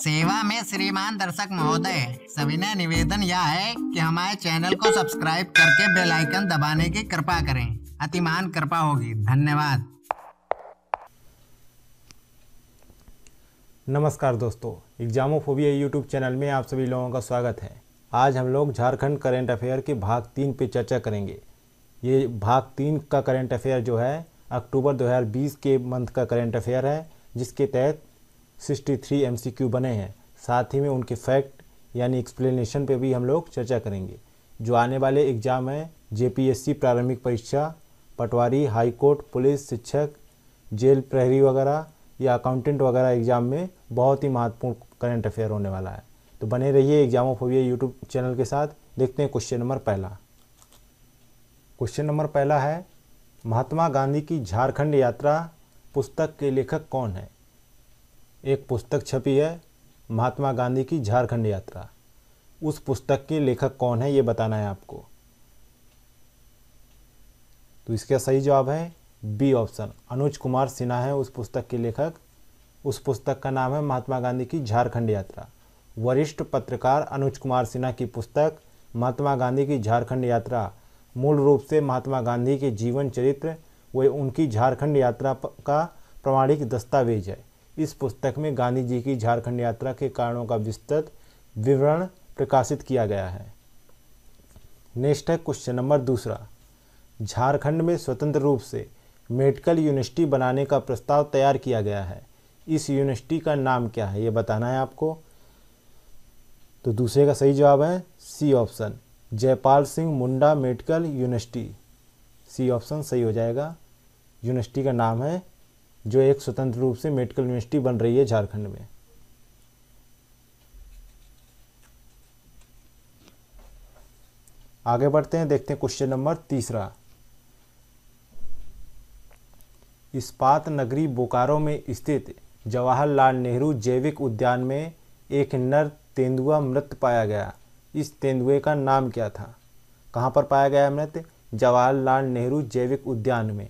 सेवा में श्रीमान दर्शक महोदय ने निवेदन यह है कि हमारे चैनल को सब्सक्राइब करके बेल आइकन दबाने की कृपा करें अतिमान कृपा होगी धन्यवाद नमस्कार दोस्तों एग्जामोफोबिया यूट्यूब चैनल में आप सभी लोगों का स्वागत है आज हम लोग झारखंड करेंट अफेयर के भाग तीन पे चर्चा करेंगे ये भाग तीन का करेंट अफेयर जो है अक्टूबर 2020 के मंथ का करेंट अफेयर है जिसके तहत सी क्यू बने हैं साथ ही में उनके फैक्ट यानी एक्सप्लेनेशन पे भी हम लोग चर्चा करेंगे जो आने वाले एग्जाम हैं जेपीएससी प्रारंभिक परीक्षा पटवारी हाईकोर्ट पुलिस शिक्षक जेल प्रहरी वगैरह या अकाउंटेंट वगैरह एग्ज़ाम में बहुत ही महत्वपूर्ण करंट अफेयर होने वाला है तो बने रहिए एग्जामोफोबिया यूट्यूब चैनल के साथ देखते हैं क्वेश्चन नंबर पहला क्वेश्चन नंबर पहला है महात्मा गांधी की झारखंड यात्रा पुस्तक के लेखक कौन है एक पुस्तक छपी है महात्मा गांधी की झारखंड यात्रा उस पुस्तक के लेखक कौन है ये बताना है आपको तो इसका सही जवाब है बी ऑप्शन अनुज कुमार सिन्हा है उस पुस्तक के लेखक उस पुस्तक का नाम है महात्मा गांधी की झारखंड यात्रा वरिष्ठ पत्रकार अनुज कुमार सिन्हा की पुस्तक महात्मा गांधी की झारखंड यात्रा मूल रूप से महात्मा गांधी के जीवन चरित्र वे उनकी झारखंड यात्रा का प्रमाणिक दस्तावेज है इस पुस्तक में गांधी जी की झारखंड यात्रा के कारणों का विस्तृत विवरण प्रकाशित किया गया है नेक्स्ट है क्वेश्चन नंबर दूसरा झारखंड में स्वतंत्र रूप से मेडिकल यूनिवर्सिटी बनाने का प्रस्ताव तैयार किया गया है इस यूनिवर्सिटी का नाम क्या है ये बताना है आपको तो दूसरे का सही जवाब है C option Jaipal Singh Munda medical university C option सही हो जाएगा यूनिवर्सिटी का नाम है जो एक स्वतंत्र रूप से मेडिकल यूनिवर्सिटी बन रही है झारखंड में आगे बढ़ते हैं देखते हैं क्वेश्चन नंबर तीसरा इस्पात नगरी बोकारो में स्थित जवाहरलाल नेहरू जैविक उद्यान में एक नर तेंदुआ मृत पाया गया इस तेंदुए का नाम क्या था कहां पर पाया गया मृत जवाहरलाल नेहरू जैविक उद्यान में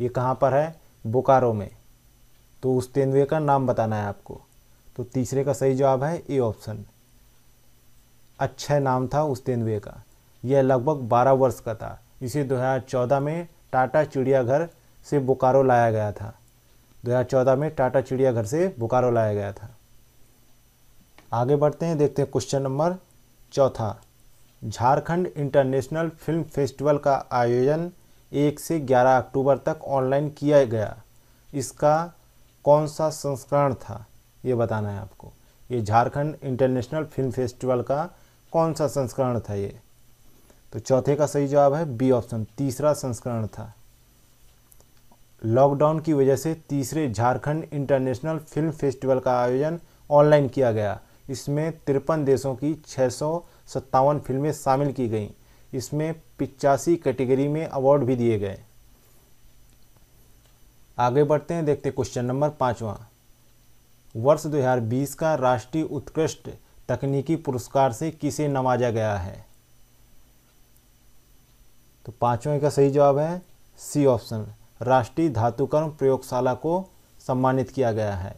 ये कहाँ पर है बोकारो में तो उस तेंदुए का नाम बताना है आपको तो तीसरे का सही जवाब है ए ऑप्शन अच्छा नाम था उस तेंदुए का यह लगभग 12 वर्ष का था इसे 2014 में टाटा चिड़ियाघर से बोकारो लाया गया था 2014 में टाटा चिड़ियाघर से बोकारो लाया गया था आगे बढ़ते हैं देखते हैं क्वेश्चन नंबर चौथा झारखंड इंटरनेशनल फिल्म फेस्टिवल का आयोजन एक से ग्यारह अक्टूबर तक ऑनलाइन किया गया इसका कौन सा संस्करण था ये बताना है आपको ये झारखंड इंटरनेशनल फिल्म फेस्टिवल का कौन सा संस्करण था ये तो चौथे का सही जवाब है बी ऑप्शन तीसरा संस्करण था लॉकडाउन की वजह से तीसरे झारखंड इंटरनेशनल फिल्म फेस्टिवल का आयोजन ऑनलाइन किया गया इसमें तिरपन देशों की छः फिल्में शामिल की गईं इसमें पिचासी कैटेगरी में अवार्ड भी दिए गए आगे बढ़ते हैं देखते क्वेश्चन नंबर पाँचवा वर्ष 2020 का राष्ट्रीय उत्कृष्ट तकनीकी पुरस्कार से किसे नवाजा गया है तो पाँचवें का सही जवाब है सी ऑप्शन राष्ट्रीय धातुकर्म प्रयोगशाला को सम्मानित किया गया है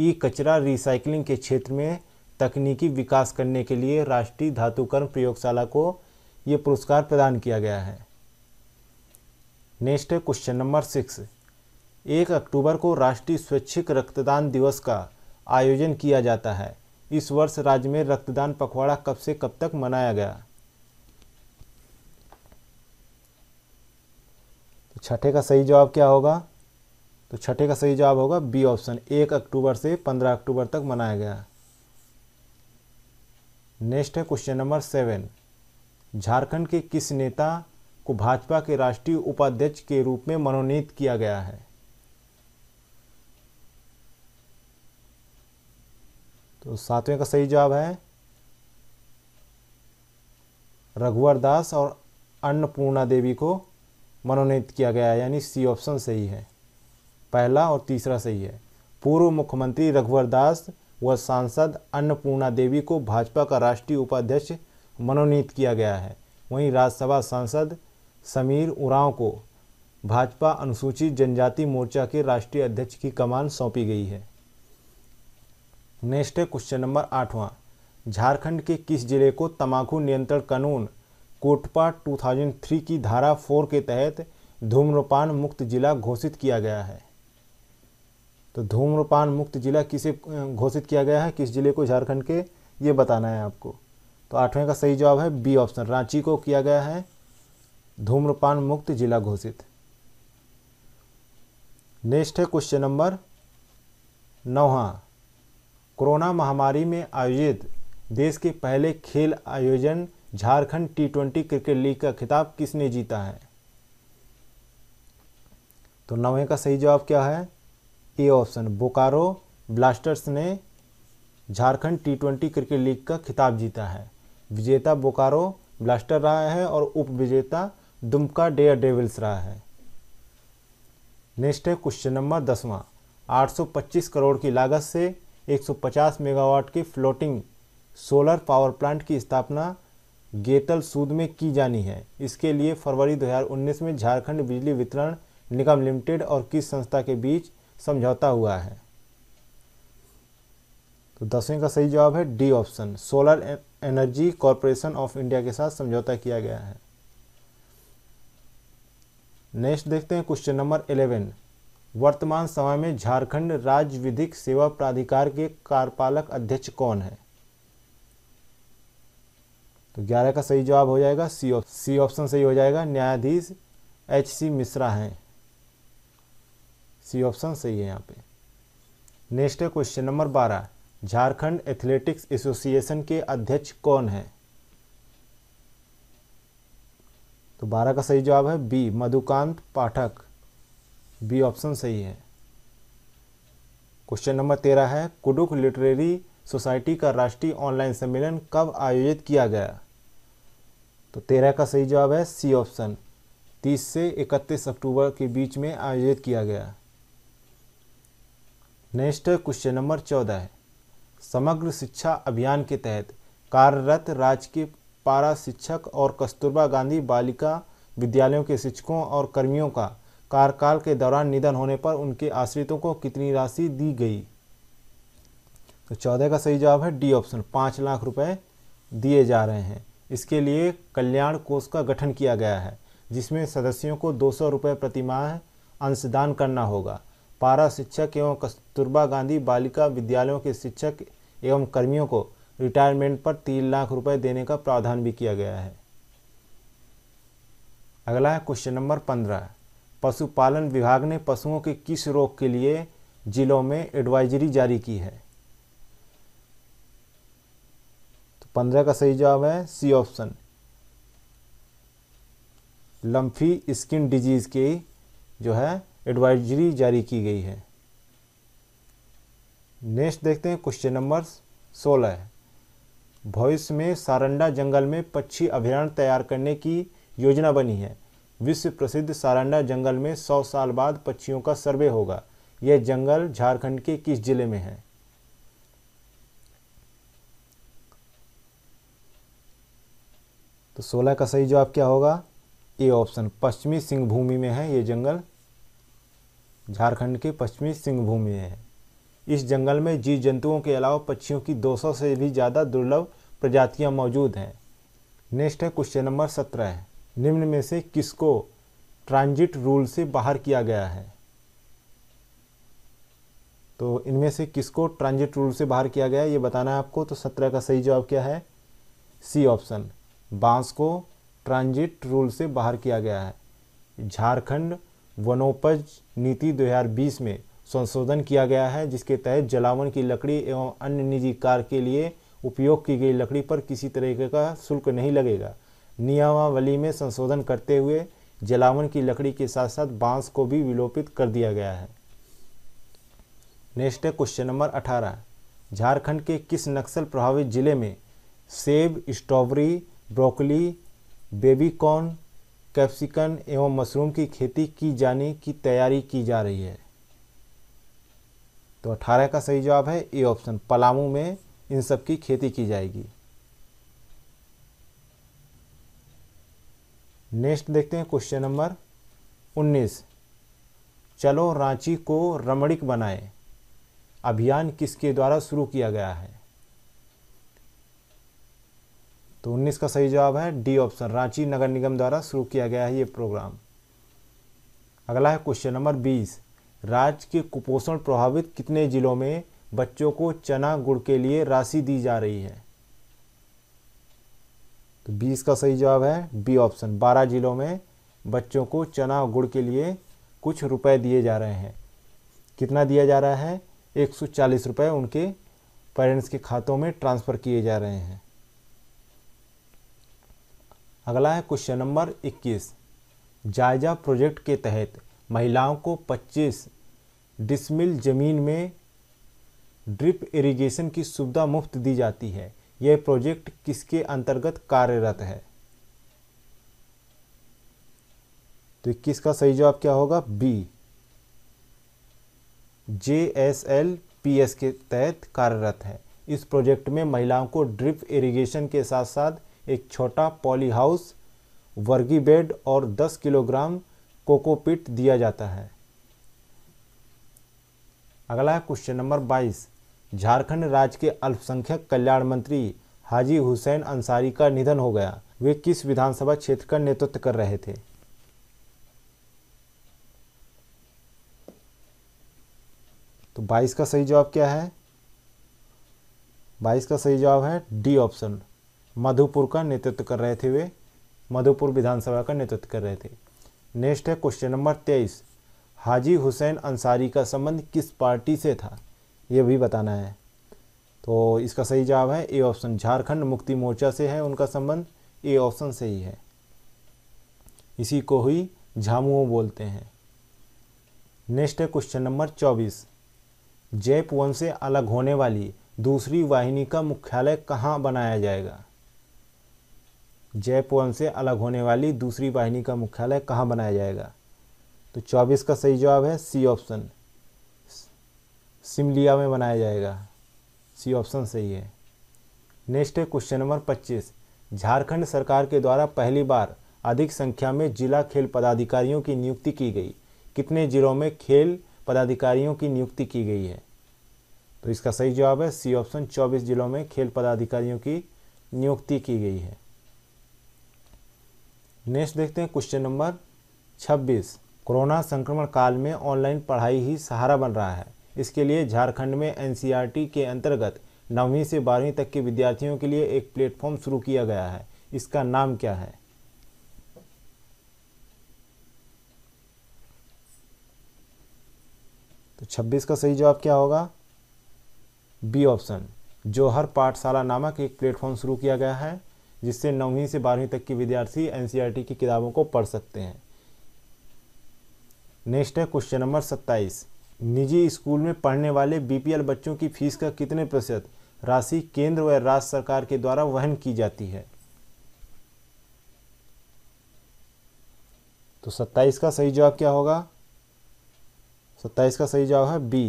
ई कचरा रिसाइकलिंग के क्षेत्र में तकनीकी विकास करने के लिए राष्ट्रीय धातुकर्म प्रयोगशाला को ये पुरस्कार प्रदान किया गया है नेक्स्ट है क्वेश्चन नंबर सिक्स एक अक्टूबर को राष्ट्रीय स्वैच्छिक रक्तदान दिवस का आयोजन किया जाता है इस वर्ष राज्य में रक्तदान पखवाड़ा कब से कब तक मनाया गया तो छठे का सही जवाब क्या होगा तो छठे का सही जवाब होगा बी ऑप्शन एक अक्टूबर से पंद्रह अक्टूबर तक मनाया गया नेक्स्ट है क्वेश्चन नंबर सेवन झारखंड के किस नेता को भाजपा के राष्ट्रीय उपाध्यक्ष के रूप में मनोनीत किया गया है तो सातवें का सही जवाब है रघुवर दास और अन्नपूर्णा देवी को मनोनीत किया गया है यानी सी ऑप्शन सही है पहला और तीसरा सही है पूर्व मुख्यमंत्री रघुवर दास व सांसद अन्नपूर्णा देवी को भाजपा का राष्ट्रीय उपाध्यक्ष मनोनीत किया गया है वहीं राज्यसभा सांसद समीर उरांव को भाजपा अनुसूचित जनजाति मोर्चा के राष्ट्रीय अध्यक्ष की कमान सौंपी गई है नेक्स्ट है क्वेश्चन नंबर आठवां झारखंड के किस जिले को तंबाकू नियंत्रण कानून कोटपा 2003 की धारा 4 के तहत धूम्रपान मुक्त जिला घोषित किया गया है तो धूम्रपान मुक्त जिला किसे घोषित किया गया है किस जिले को झारखंड के ये बताना है आपको तो आठवें का सही जवाब है बी ऑप्शन रांची को किया गया है धूम्रपान मुक्त जिला घोषित नेक्स्ट है क्वेश्चन नंबर नौवा कोरोना महामारी में आयोजित देश के पहले खेल आयोजन Jharkhand T twenty cricket league का खिताब किसने जीता है तो नवे का सही जवाब क्या है ए ऑप्शन बोकारो ब्लास्टर्स ने Jharkhand T twenty cricket league का खिताब जीता है विजेता बोकारो ब्लास्टर रहा है और उप विजेता दुमका डेयर डेविल्स रहा है नेक्स्ट है क्वेश्चन नंबर दसवां 825 करोड़ की लागत से 150 मेगावाट के फ्लोटिंग सोलर पावर प्लांट की स्थापना गेटल सूद में की जानी है इसके लिए फरवरी 2019 में झारखंड बिजली वितरण निगम लिमिटेड और किस संस्था के बीच समझौता हुआ है तो दसवें का सही जवाब है D option Solar Energy Corporation of India के साथ समझौता किया गया है नेक्स्ट देखते हैं क्वेश्चन नंबर वर्तमान समय में झारखंड राज्य विधिक सेवा प्राधिकार के कार्यपालक अध्यक्ष कौन है तो ग्यारह का सही जवाब हो जाएगा सी सी ऑप्शन सही हो जाएगा न्यायाधीश एच सी मिश्रा हैं सी ऑप्शन सही है यहाँ पे नेक्स्ट है क्वेश्चन नंबर बारह झारखंड एथलेटिक्स एसोसिएशन के अध्यक्ष कौन है तो बारह का सही जवाब है B Madhukant Pathak B option सही है क्वेश्चन नंबर तेरह है कुडुक लिटरेरी सोसाइटी का राष्ट्रीय ऑनलाइन सम्मेलन कब आयोजित किया गया तो तेरह का सही जवाब है सी ऑप्शन तीस से इकतीस अक्टूबर के बीच में आयोजित किया गया नेक्स्ट क्वेश्चन नंबर चौदह है समग्र शिक्षा अभियान के तहत कार्यरत राज्य के पारा शिक्षक और कस्तूरबा गांधी बालिका विद्यालयों के शिक्षकों और कर्मियों का कार्यकाल के दौरान निधन होने पर उनके आश्रितों को कितनी राशि दी गई तो चौदह का सही जवाब है डी ऑप्शन पाँच लाख रुपए दिए जा रहे हैं इसके लिए कल्याण कोष का गठन किया गया है जिसमें सदस्यों को दो सौ रुपये प्रतिमाह अंशदान करना होगा पारा शिक्षक एवं कस्तूरबा गांधी बालिका विद्यालयों के शिक्षक एवं कर्मियों को रिटायरमेंट पर तीन लाख रुपए देने का प्रावधान भी किया गया है अगला है क्वेश्चन नंबर पंद्रह पशुपालन विभाग ने पशुओं के किस रोग के लिए जिलों में एडवाइजरी जारी की है तो पंद्रह का सही जवाब है C option lumpy skin disease की जो है एडवाइजरी जारी की गई है नेक्स्ट देखते हैं क्वेश्चन नंबर सोलह भविष्य में सारंडा जंगल में पक्षी अभियान तैयार करने की योजना बनी है विश्व प्रसिद्ध सारंडा जंगल में सौ साल बाद पक्षियों का सर्वे होगा यह जंगल झारखंड के किस जिले में है तो 16 का सही जवाब क्या होगा ए ऑप्शन पश्चिमी सिंहभूमि में है यह जंगल झारखंड के पश्चिमी सिंहभूमि में है इस जंगल में जीव जंतुओं के अलावा पक्षियों की 200 से भी ज़्यादा दुर्लभ प्रजातियां मौजूद हैं नेक्स्ट है क्वेश्चन नंबर सत्रह है निम्न में से किसको ट्रांजिट रूल से बाहर किया गया है तो इनमें से किसको ट्रांजिट रूल से बाहर किया गया है ये बताना है आपको तो सत्रह का सही जवाब क्या है सी ऑप्शन बांस को ट्रांजिट रूल से बाहर किया गया है झारखंड वनोपज नीति 2020 में संशोधन किया गया है जिसके तहत जलावन की लकड़ी एवं अन्य निजी कार्य के लिए उपयोग की गई लकड़ी पर किसी तरीके का शुल्क नहीं लगेगा नियमावली में संशोधन करते हुए जलावन की लकड़ी के साथ साथ बांस को भी विलोपित कर दिया गया है नेक्स्ट है क्वेश्चन नंबर अठारह झारखंड के किस नक्सल प्रभावित जिले में सेब स्ट्रॉबेरी ब्रोकली बेबीकॉर्न कैप्सिकन एवं मशरूम की खेती की जाने की तैयारी की जा रही है तो अठारह का सही जवाब है ए ऑप्शन पलामू में इन सब की खेती की जाएगी नेक्स्ट देखते हैं क्वेश्चन नंबर उन्नीस चलो रांची को रमणिक बनाएं अभियान किसके द्वारा शुरू किया गया है तो 19 का सही जवाब है डी ऑप्शन रांची नगर निगम द्वारा शुरू किया गया है ये प्रोग्राम अगला है क्वेश्चन नंबर 20 राज्य के कुपोषण प्रभावित कितने जिलों में बच्चों को चना गुड़ के लिए राशि दी जा रही है तो बी इसका सही जवाब है बी ऑप्शन बारह जिलों में बच्चों को चना और गुड़ के लिए कुछ रुपए दिए जा रहे हैं कितना दिया जा रहा है एक सौ चालीस रुपये उनके पेरेंट्स के खातों में ट्रांसफ़र किए जा रहे हैं अगला है क्वेश्चन नंबर 21 जायजा प्रोजेक्ट के तहत महिलाओं को 25 डिसमिल ज़मीन में ड्रिप इरिगेशन की सुविधा मुफ्त दी जाती है यह प्रोजेक्ट किसके अंतर्गत कार्यरत है तो इक्कीस का सही जवाब क्या होगा B J S L P S के तहत कार्यरत है इस प्रोजेक्ट में महिलाओं को ड्रिप इरिगेशन के साथ साथ एक छोटा पॉली हाउस वर्गी बेड और 10 किलोग्राम कोकोपिट दिया जाता है अगला है क्वेश्चन नंबर झारखंड राज्य के अल्पसंख्यक कल्याण मंत्री हाजी हुसैन अंसारी का निधन हो गया वे किस विधानसभा क्षेत्र का नेतृत्व कर रहे थे तो 22 का सही जवाब क्या है 22 का सही जवाब है डी ऑप्शन मधुपुर का नेतृत्व कर रहे थे वे मधुपुर विधानसभा का नेतृत्व कर रहे थे नेक्स्ट है क्वेश्चन नंबर तेईस हाजी हुसैन अंसारी का संबंध किस पार्टी से था ये भी बताना है तो इसका सही जवाब है ए ऑप्शन झारखंड मुक्ति मोर्चा से है उनका संबंध ए ऑप्शन से ही है इसी को ही झामुओं बोलते हैं नेक्स्ट है क्वेश्चन नंबर चौबीस जयपुवन से अलग होने वाली दूसरी वाहिनी का मुख्यालय कहाँ बनाया जाएगा जयपुवन से अलग होने वाली दूसरी वाहिनी का मुख्यालय कहाँ बनाया जाएगा तो 24 का सही जवाब है सी ऑप्शन सिमलिया में बनाया जाएगा सी ऑप्शन सही है नेक्स्ट है क्वेश्चन नंबर पच्चीस झारखंड सरकार के द्वारा पहली बार अधिक संख्या में जिला खेल पदाधिकारियों की नियुक्ति की गई कितने जिलों में खेल पदाधिकारियों की नियुक्ति की गई है तो इसका सही जवाब है सी ऑप्शन चौबीस जिलों में खेल पदाधिकारियों की नियुक्ति की गई है नेक्स्ट देखते हैं क्वेश्चन नंबर 26 कोरोना संक्रमण काल में ऑनलाइन पढ़ाई ही सहारा बन रहा है इसके लिए झारखंड में एनसीईआरटी के अंतर्गत नौवीं से बारहवीं तक के विद्यार्थियों के लिए एक प्लेटफॉर्म शुरू किया गया है इसका नाम क्या है तो 26 का सही जवाब क्या होगा बी ऑप्शन जोहर पाठशाला नामक एक प्लेटफॉर्म शुरू किया गया है जिससे नौवीं से बारहवीं तक के विद्यार्थी एनसीईआरटी की किताबों को पढ़ सकते हैं नेक्स्ट है क्वेश्चन नंबर सत्ताईस निजी स्कूल में पढ़ने वाले बीपीएल बच्चों की फीस का कितने प्रतिशत राशि केंद्र व राज्य सरकार के द्वारा वहन की जाती है तो 27 का सही जवाब क्या होगा 27 का सही जवाब है बी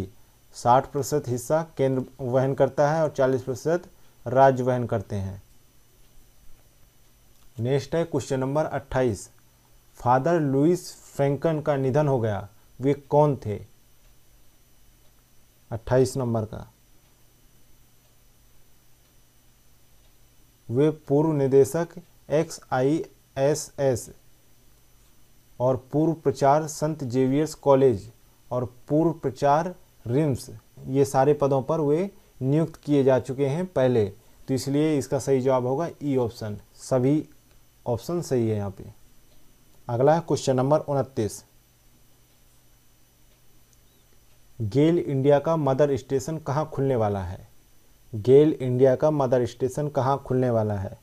60 प्रतिशत हिस्सा केंद्र वहन करता है और 40 प्रतिशत राज्य वहन करते हैं नेक्स्ट है question number 28 Father Louis Francken का निधन हो गया वे कौन थे अट्ठाईस नंबर का वे पूर्व निदेशक एक्स आई एस एस और पूर्व प्रचार संत जेवियर्स कॉलेज और पूर्व प्रचार रिम्स ये सारे पदों पर वे नियुक्त किए जा चुके हैं पहले तो इसलिए इसका सही जवाब होगा ई e ऑप्शन सभी ऑप्शन सही है यहाँ पे अगला है क्वेश्चन नंबर उनतीस गेल इंडिया का मदर स्टेशन कहाँ खुलने वाला है गेल इंडिया का मदर स्टेशन कहाँ खुलने वाला है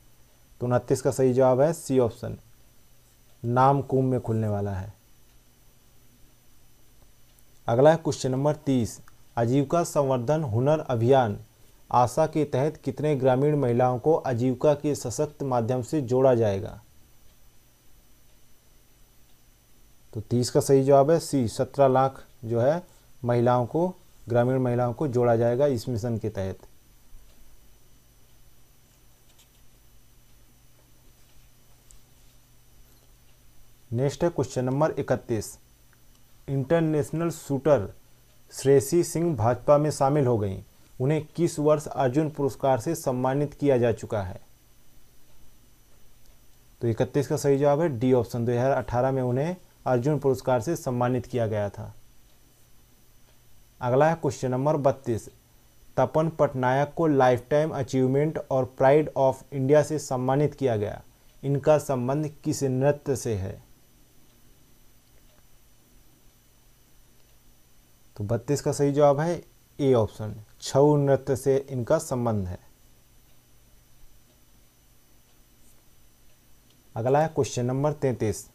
तो उनतीस का सही जवाब है सी ऑप्शन नाम में खुलने वाला है अगला है क्वेश्चन नंबर तीस आजीविका संवर्धन हुनर अभियान आशा के तहत कितने ग्रामीण महिलाओं को आजीविका के सशक्त माध्यम से जोड़ा जाएगा तो तीस का सही जवाब है सी सत्रह लाख जो है महिलाओं को ग्रामीण महिलाओं को जोड़ा जाएगा इस मिशन के तहत नेक्स्ट है क्वेश्चन नंबर इकतीस इंटरनेशनल शूटर श्रेयसी सिंह भाजपा में शामिल हो गई उन्हें किस वर्ष अर्जुन पुरस्कार से सम्मानित किया जा चुका है तो इकतीस का सही जवाब है डी ऑप्शन 2018 में उन्हें अर्जुन पुरस्कार से सम्मानित किया गया था अगला है क्वेश्चन नंबर बत्तीस तपन पटनायक को लाइफ टाइम अचीवमेंट और प्राइड ऑफ इंडिया से सम्मानित किया गया इनका संबंध किस नृत्य से है तो बत्तीस का सही जवाब है ए ऑप्शन छऊ नृत्य से इनका संबंध है अगला है क्वेश्चन नंबर तैतीस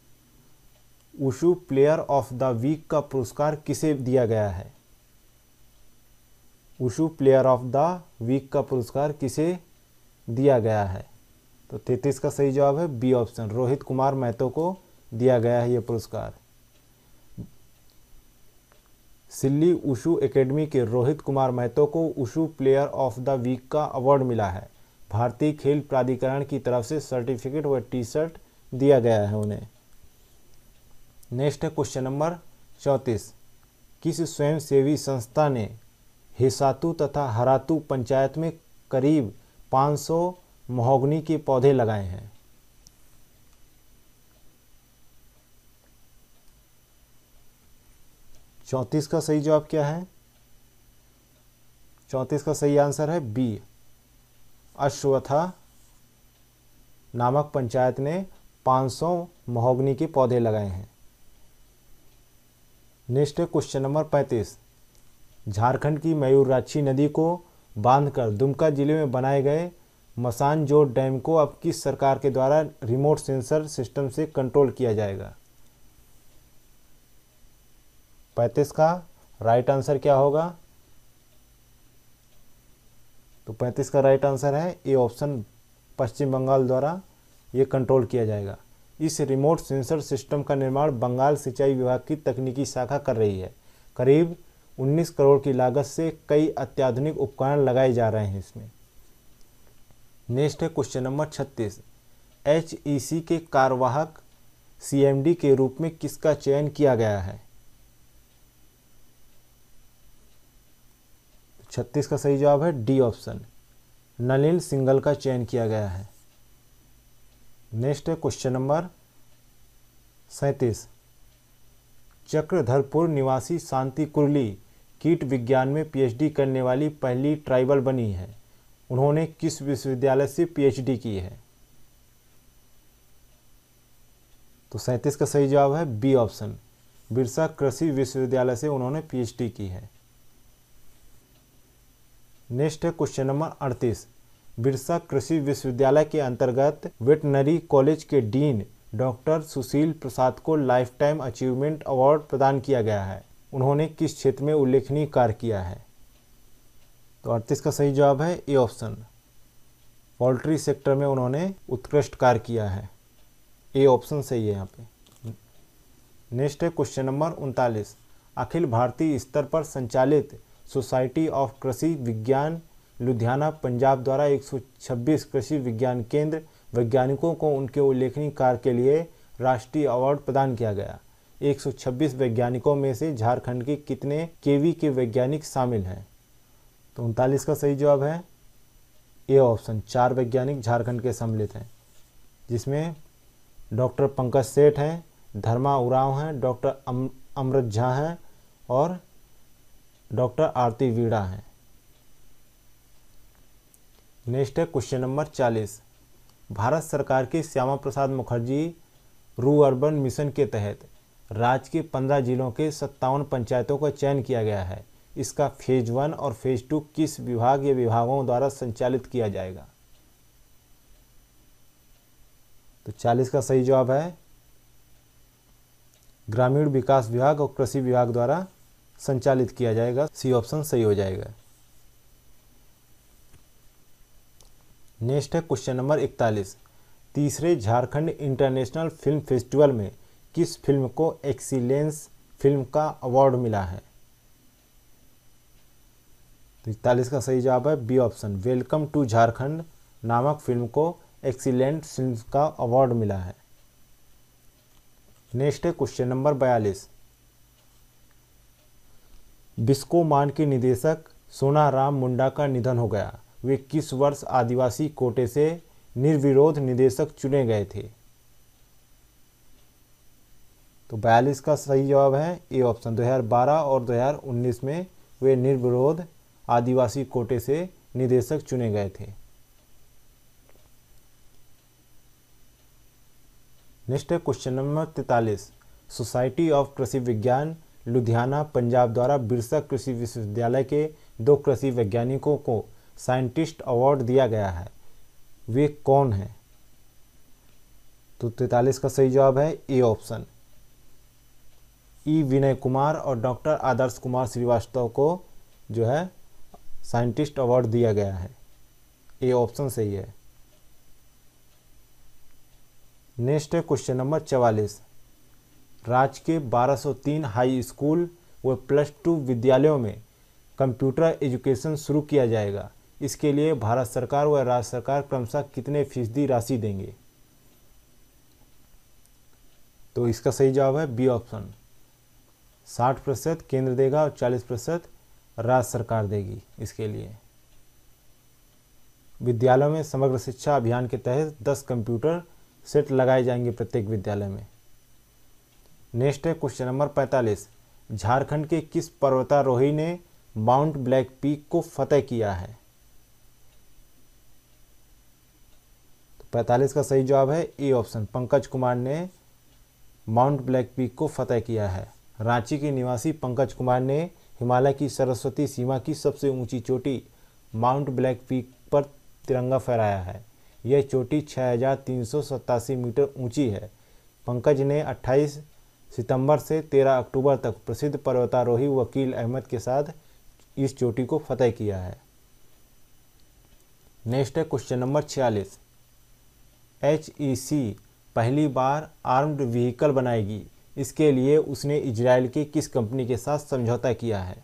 wushu player of the week का पुरस्कार किसे दिया गया है wushu player of the week का पुरस्कार किसे दिया गया है तो तैतीस का सही जवाब है बी ऑप्शन रोहित कुमार महतो को दिया गया है यह पुरस्कार सिल्ली उशु एकेडमी के रोहित कुमार महतो को wushu player of the week का अवार्ड मिला है भारतीय खेल प्राधिकरण की तरफ से सर्टिफिकेट व टी शर्ट दिया गया है उन्हें नेक्स्ट है क्वेश्चन नंबर चौंतीस किस स्वयंसेवी संस्था ने हिसातु तथा हरातु पंचायत में करीब 500 महोगनी के पौधे लगाए हैं चौंतीस का सही जवाब क्या है चौंतीस का सही आंसर है बी अश्वथा नामक पंचायत ने 500 महोगनी के पौधे लगाए हैं नेक्स्ट है क्वेश्चन नंबर झारखंड की मयूराक्षी नदी को बांधकर दुमका जिले में बनाए गए मसानजोड़ डैम को अब किस सरकार के द्वारा रिमोट सेंसर सिस्टम से कंट्रोल किया जाएगा पैंतीस का राइट आंसर क्या होगा तो पैंतीस का राइट आंसर है ये ऑप्शन पश्चिम बंगाल द्वारा ये कंट्रोल किया जाएगा इस रिमोट सेंसर सिस्टम का निर्माण बंगाल सिंचाई विभाग की तकनीकी शाखा कर रही है करीब 19 करोड़ की लागत से कई अत्याधुनिक उपकरण लगाए जा रहे हैं इसमें नेक्स्ट है क्वेश्चन नंबर 36 एच के कार्यवाहक डी के रूप में किसका चयन किया गया है छत्तीस का सही जवाब है डी ऑप्शन नलिन सिंगल का चयन किया गया है नेक्स्ट है क्वेश्चन नंबर सैंतीस चक्रधरपुर निवासी शांति कुरली कीट विज्ञान में पीएचडी करने वाली पहली ट्राइबल बनी है उन्होंने किस विश्वविद्यालय से पीएचडी की है तो सैंतीस का सही जवाब है बी ऑप्शन बिरसा कृषि विश्वविद्यालय से उन्होंने पीएचडी की है नेक्स्ट है क्वेश्चन नंबर अड़तीस बिरसा कृषि विश्वविद्यालय के अंतर्गत वेटनरी कॉलेज के डीन डॉक्टर सुशील प्रसाद को लाइफ टाइम अचीवमेंट अवार्ड प्रदान किया गया है उन्होंने किस क्षेत्र में उल्लेखनीय कार्य किया है तो अड़तीस का सही जवाब है ए ऑप्शन पोल्ट्री सेक्टर में उन्होंने उत्कृष्ट कार्य किया है ए ऑप्शन सही है यहाँ पे नेक्स्ट है क्वेश्चन नंबर उनतालीस अखिल भारतीय स्तर पर संचालित सोसाइटी ऑफ कृषि विज्ञान लुधियाना पंजाब द्वारा 126 कृषि विज्ञान केंद्र वैज्ञानिकों को उनके उल्लेखनीय कार्य के लिए राष्ट्रीय अवार्ड प्रदान किया गया 126 वैज्ञानिकों में से झारखंड के कितने केवी के वैज्ञानिक शामिल हैं तो उनतालीस का सही जवाब है ए ऑप्शन चार वैज्ञानिक झारखंड के सम्मिलित हैं जिसमें डॉक्टर पंकज सेठ हैं धर्मा उराव हैं डॉक्टर अम, अमृत झा हैं और डॉक्टर आरती वीड़ा हैं नेक्स्ट है क्वेश्चन नंबर चालीस भारत सरकार के श्यामा प्रसाद मुखर्जी रू अर्बन मिशन के तहत राज्य के पंद्रह जिलों के सत्तावन पंचायतों का चयन किया गया है इसका फेज वन और फेज टू किस विभाग या विभागों द्वारा संचालित किया जाएगा तो 40 का सही जवाब है ग्रामीण विकास विभाग और कृषि विभाग द्वारा संचालित किया जाएगा सी ऑप्शन सही हो जाएगा नेक्स्ट है क्वेश्चन नंबर इकतालीस तीसरे झारखंड इंटरनेशनल फिल्म फेस्टिवल में किस फिल्म को एक्सीलेंस फिल्म का अवार्ड मिला है तो इकतालीस का सही जवाब है B option welcome to Jharkhand नामक फिल्म को एक्सीलेंट फिल्म का अवार्ड मिला है नेक्स्ट है क्वेश्चन नंबर बयालीस बिस्को मान के निदेशक सोना राम मुंडा का निधन हो गया वे किस वर्ष आदिवासी कोटे से निर्विरोध निदेशक चुने गए थे तो बयालीस का सही जवाब है ए ऑप्शन 2012 और 2019 में वे निर्विरोध आदिवासी कोटे से निदेशक चुने गए थे नेक्स्ट है क्वेश्चन नंबर तैतालीस सोसाइटी ऑफ कृषि विज्ञान लुधियाना पंजाब द्वारा बिरसा कृषि विश्वविद्यालय के दो कृषि वैज्ञानिकों को साइंटिस्ट अवार्ड दिया गया है वे कौन हैं तो तैतालीस का सही जवाब है ए ऑप्शन ई विनय कुमार और डॉक्टर आदर्श कुमार श्रीवास्तव को जो है साइंटिस्ट अवार्ड दिया गया है ए ऑप्शन सही है नेक्स्ट है क्वेश्चन नंबर चवालीस राज्य के 1203 हाई स्कूल व प्लस टू विद्यालयों में कंप्यूटर एजुकेशन शुरू किया जाएगा इसके लिए भारत सरकार व राज्य सरकार क्रमशः कितने फीसदी राशि देंगे तो इसका सही जवाब है बी ऑप्शन साठ प्रतिशत केंद्र देगा और चालीस प्रतिशत राज्य सरकार देगी इसके लिए विद्यालयों में समग्र शिक्षा अभियान के तहत दस कंप्यूटर सेट लगाए जाएंगे प्रत्येक विद्यालय में नेक्स्ट है क्वेश्चन नंबर पैंतालीस झारखंड के किस पर्वतारोही ने माउंट ब्लैक पीक को फतेह किया है 45 का सही जवाब है ए ऑप्शन पंकज कुमार ने माउंट ब्लैक पीक को फतेह किया है रांची के निवासी पंकज कुमार ने हिमालय की सरस्वती सीमा की सबसे ऊंची चोटी माउंट ब्लैक पीक पर तिरंगा फहराया है यह चोटी छः मीटर ऊंची है पंकज ने 28 सितंबर से 13 अक्टूबर तक प्रसिद्ध पर्वतारोही वकील अहमद के साथ इस चोटी को फतेह किया है नेक्स्ट है क्वेश्चन नंबर छियालीस एच e पहली बार आर्म्ड व्हीकल बनाएगी इसके लिए उसने इजराइल की किस कंपनी के साथ समझौता किया है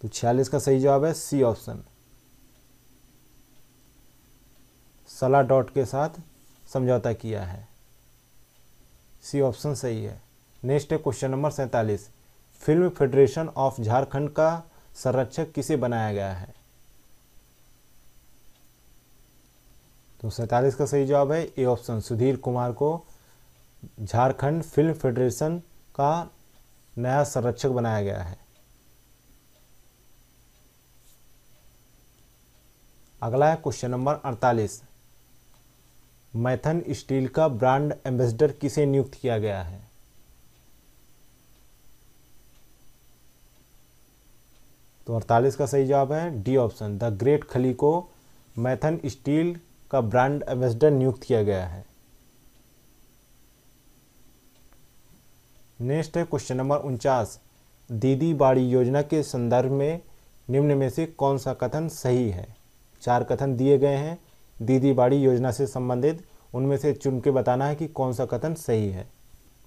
तो छियालीस का सही जवाब है सी ऑप्शन सला डॉट के साथ समझौता किया है सी ऑप्शन सही है नेक्स्ट है क्वेश्चन नंबर सैंतालीस फिल्म फेडरेशन ऑफ झारखंड का संरक्षक किसे बनाया गया है तो सैंतालीस का सही जवाब है ए ऑप्शन सुधीर कुमार को झारखंड फिल्म फेडरेशन का नया संरक्षक बनाया गया है अगला है क्वेश्चन नंबर अड़तालीस मैथन स्टील का ब्रांड एम्बेसडर किसे नियुक्त किया गया है तो अड़तालीस का सही जवाब है D option the great Khali को मैथन स्टील का ब्रांड एम्बेसडर नियुक्त किया गया है नेक्स्ट है क्वेश्चन नंबर उनचास दीदी बाड़ी योजना के संदर्भ में निम्न में से कौन सा कथन सही है चार कथन दिए गए हैं दीदी बाड़ी योजना से संबंधित उनमें से चुन के बताना है कि कौन सा कथन सही है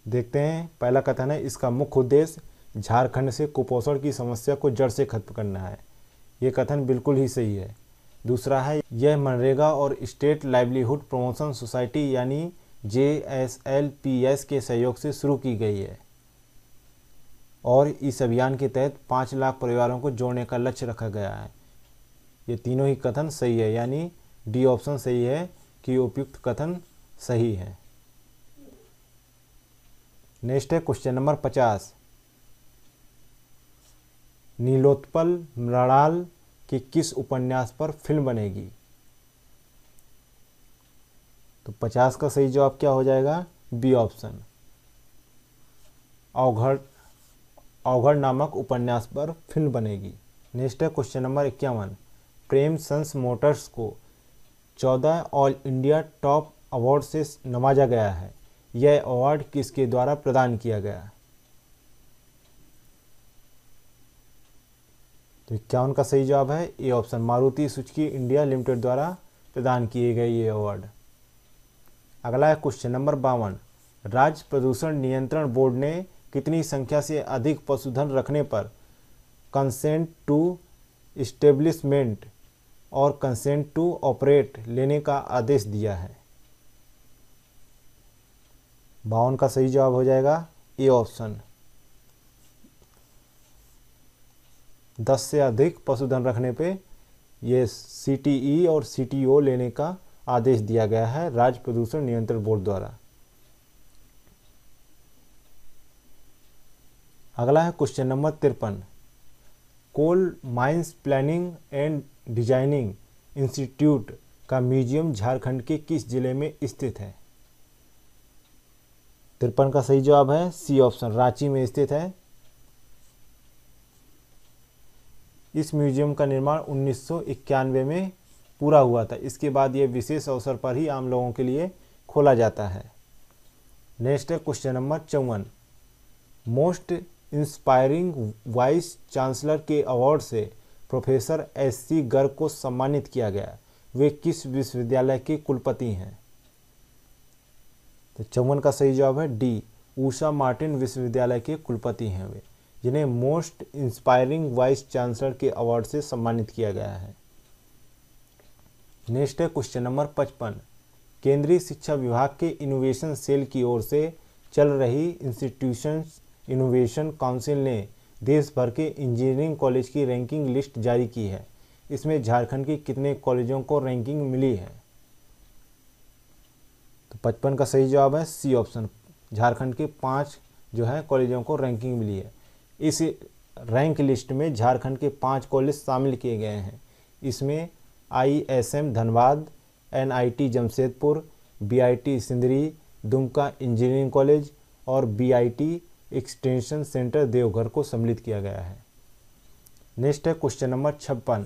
देखते हैं पहला कथन है इसका मुख्य उद्देश्य झारखंड से कुपोषण की समस्या को जड़ से खत्म करना है ये कथन बिल्कुल ही सही है दूसरा है यह मनरेगा और स्टेट लाइवलीहुड प्रमोशन सोसाइटी यानी J S L P S के सहयोग से शुरू की गई है और इस अभियान के तहत पाँच लाख परिवारों को जोड़ने का लक्ष्य रखा गया है ये तीनों ही कथन सही है यानी डी ऑप्शन सही है कि उपयुक्त कथन सही है नेक्स्ट है क्वेश्चन नंबर पचास नीलोत्पल मृणाल कि किस उपन्यास पर फिल्म बनेगी तो पचास का सही जवाब क्या हो जाएगा बी ऑप्शन अवघड़ नामक उपन्यास पर फिल्म बनेगी नेक्स्ट है क्वेश्चन नंबर इक्यावन प्रेम सन्स मोटर्स को चौदह ऑल इंडिया टॉप अवार्ड से नवाजा गया है यह अवार्ड किसके द्वारा प्रदान किया गया तो क्या उनका सही जवाब है A option Maruti Suzuki India limited द्वारा प्रदान किए गए ये अवार्ड अगला है क्वेश्चन नंबर बावन राज्य प्रदूषण नियंत्रण बोर्ड ने कितनी संख्या से अधिक पशुधन रखने पर कंसेंट टू इस्टेब्लिशमेंट और कंसेंट टू ऑपरेट लेने का आदेश दिया है बावन का सही जवाब हो जाएगा ए ऑप्शन दस से अधिक पशुधन रखने पे ये सी e और सी लेने का आदेश दिया गया है राज्य प्रदूषण नियंत्रण बोर्ड द्वारा अगला है क्वेश्चन नंबर तिरपन coal mines planning and designing institute का म्यूजियम झारखंड के किस जिले में स्थित है तिरपन का सही जवाब है सी ऑप्शन रांची में स्थित है इस म्यूजियम का निर्माण उन्नीस में पूरा हुआ था इसके बाद ये विशेष अवसर पर ही आम लोगों के लिए खोला जाता है नेक्स्ट है क्वेश्चन नंबर चौवन मोस्ट इंस्पायरिंग वाइस चांसलर के अवार्ड से प्रोफेसर एस सी गर्ग को सम्मानित किया गया वे किस विश्वविद्यालय के कुलपति हैं तो चौवन का सही जवाब है डी ऊषा मार्टिन विश्वविद्यालय के कुलपति हैं वे जिन्हें मोस्ट इंस्पायरिंग वाइस चांसलर के अवार्ड से सम्मानित किया गया है नेक्स्ट है क्वेश्चन नंबर पचपन केंद्रीय शिक्षा विभाग के इनोवेशन सेल की ओर से चल रही इंस्टीट्यूशंस इनोवेशन काउंसिल ने देश भर के इंजीनियरिंग कॉलेज की रैंकिंग लिस्ट जारी की है इसमें झारखंड के कितने कॉलेजों को रैंकिंग मिली है तो पचपन का सही जवाब है सी ऑप्शन झारखंड के पाँच जो है कॉलेजों को रैंकिंग मिली है इस रैंक लिस्ट में झारखंड के पाँच कॉलेज शामिल किए गए हैं इसमें ISM Dhanbad NIT Jamshedpur BIT Sindri Dumka engineering college और बीआईटी एक्सटेंशन सेंटर देवघर को सम्मिलित किया गया है नेक्स्ट है क्वेश्चन नंबर छप्पन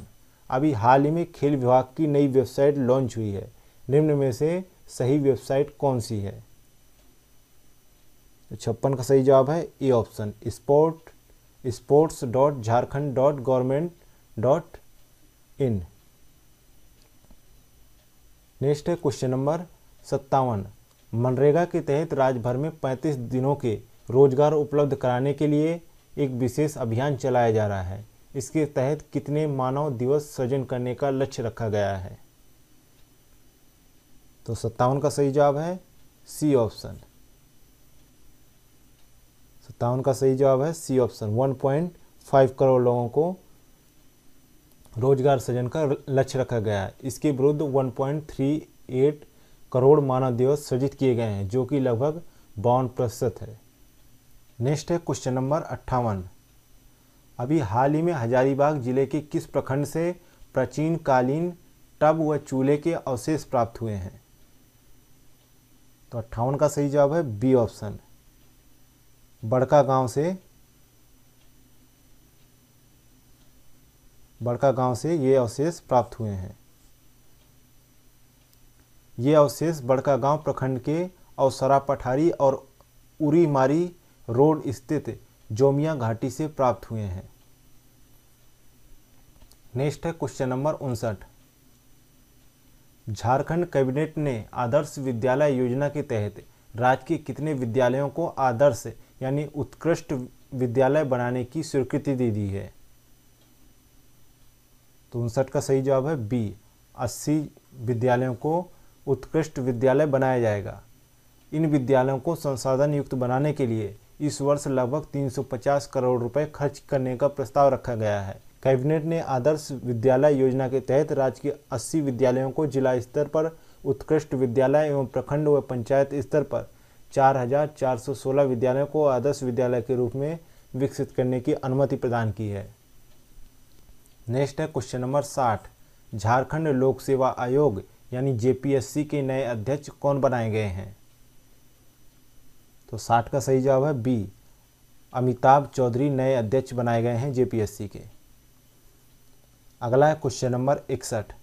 अभी हाल ही में खेल विभाग की नई वेबसाइट लॉन्च हुई है निम्न में से सही वेबसाइट कौन सी है तो छप्पन का सही जवाब है A option sport sports dot Jharkhand dot government dot in next है क्वेश्चन नंबर सत्तावन मनरेगा के तहत राज्य भर में 35 दिनों के रोजगार उपलब्ध कराने के लिए एक विशेष अभियान चलाया जा रहा है इसके तहत कितने मानव दिवस सृजन करने का लक्ष्य रखा गया है तो सत्तावन का सही जवाब है सी ऑप्शन सत्तावन का सही जवाब है सी ऑप्शन 1.5 करोड़ लोगों को रोजगार सृजन का लक्ष्य रखा गया है इसके विरुद्ध 1.38 करोड़ मानव दिवस सृजित किए गए हैं जो कि लगभग बावन प्रतिशत है नेक्स्ट है क्वेश्चन नंबर अट्ठावन अभी हाल ही में हजारीबाग जिले के किस प्रखंड से प्राचीन कालीन टब व चूल्हे के अवशेष प्राप्त हुए हैं तो अट्ठावन का सही जवाब है बी ऑप्शन बड़का गांव से बड़का गांव से ये अवशेष प्राप्त हुए हैं ये अवशेष बड़का गांव प्रखंड के अवसरा पठारी और उरी मारी रोड स्थित जोमिया घाटी से प्राप्त हुए हैं नेक्स्ट है क्वेश्चन नंबर उनसठ झारखंड कैबिनेट ने आदर्श विद्यालय योजना के तहत राज्य के कितने विद्यालयों को आदर्श यानी उत्कृष्ट विद्यालय बनाने की स्वीकृति दे दी है तो उनसठ का सही जवाब है बी अस्सी विद्यालयों को उत्कृष्ट विद्यालय बनाया जाएगा इन विद्यालयों को संसाधन युक्त बनाने के लिए इस वर्ष लगभग 350 करोड़ रुपए खर्च करने का प्रस्ताव रखा गया है कैबिनेट ने आदर्श विद्यालय योजना के तहत राज्य के 80 विद्यालयों को जिला स्तर पर उत्कृष्ट विद्यालय एवं प्रखंड व पंचायत स्तर पर 4,416 विद्यालयों को आदर्श विद्यालय के रूप में विकसित करने की अनुमति प्रदान की है नेक्स्ट है क्वेश्चन नंबर साठ झारखंड लोक सेवा आयोग यानी जेपीएससी के नए अध्यक्ष कौन बनाए गए हैं तो साठ का सही जवाब है बी अमिताभ चौधरी नए अध्यक्ष बनाए गए हैं जेपीएससी के अगला है क्वेश्चन नंबर इकसठ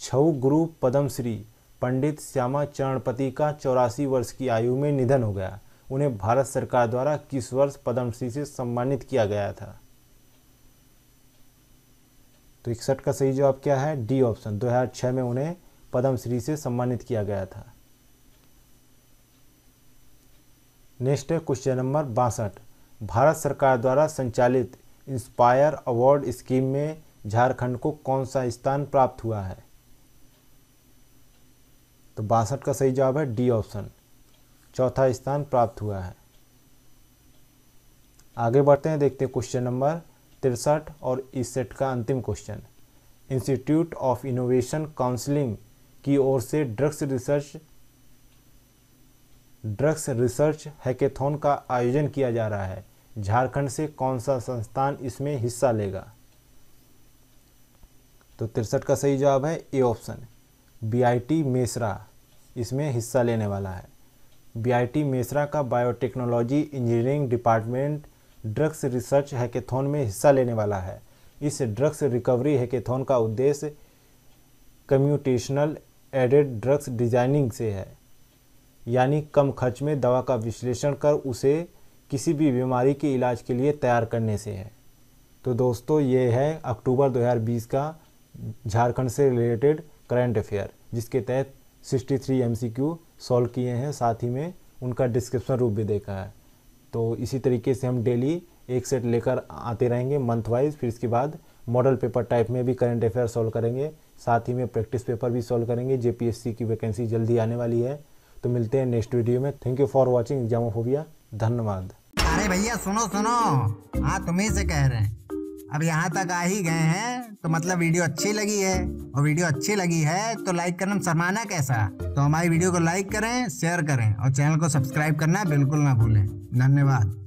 छऊ गुरु पद्मश्री पंडित श्यामा चरणपति का चौरासी वर्ष की आयु में निधन हो गया उन्हें भारत सरकार द्वारा किस वर्ष पद्मश्री से सम्मानित किया गया था तो इकसठ का सही जवाब क्या है डी ऑप्शन 2006 में उन्हें पद्मश्री से सम्मानित किया गया था नेक्स्ट है क्वेश्चन नंबर बासठ भारत सरकार द्वारा संचालित इंस्पायर अवार्ड स्कीम में झारखंड को कौन सा स्थान प्राप्त हुआ है तो बासठ का सही जवाब है डी ऑप्शन चौथा स्थान प्राप्त हुआ है आगे बढ़ते हैं देखते हैं क्वेश्चन नंबर तिरसठ और इस सेट का अंतिम question institute of innovation counselling की ओर से drugs research drugs research hackathon का आयोजन किया जा रहा है झारखंड से कौन सा संस्थान इसमें हिस्सा लेगा तो तिरसठ का सही जवाब है ए ऑप्शन बीआईटी मेसरा इसमें हिस्सा लेने वाला है बीआईटी मेसरा का biotechnology engineering department drugs research hackathon में हिस्सा लेने वाला है इस ड्रग्स रिकवरी हैकेथन का उद्देश्य कम्यूटेशनल एडेड ड्रग्स डिजाइनिंग से है यानी कम खर्च में दवा का विश्लेषण कर उसे किसी भी बीमारी के इलाज के लिए तैयार करने से है तो दोस्तों ये है अक्टूबर 2020 का झारखंड से रिलेटेड करंट अफेयर जिसके तहत 63 क्यू सॉल्व किए हैं साथ ही में उनका डिस्क्रिप्शन रूप भी देखा है तो इसी तरीके से हम डेली एक सेट लेकर आते रहेंगे मंथ वाइज फिर इसके बाद मॉडल पेपर टाइप में भी करंट अफेयर सॉल्व करेंगे साथ ही में प्रैक्टिस पेपर भी सॉल्व करेंगे जे की वैकेंसी जल्दी आने वाली है तो मिलते हैं नेक्स्ट वीडियो में thank you for watching examophobia धन्यवाद अरे भैया सुनो सुनो हाँ तुम्हें से कह रहे हैं अब यहाँ तक आ ही गए हैं तो मतलब वीडियो अच्छी लगी है और वीडियो अच्छी लगी है तो लाइक करना समाना कैसा तो हमारी वीडियो को लाइक करें शेयर करें और चैनल को सब्सक्राइब करना बिल्कुल ना भूलें धन्यवाद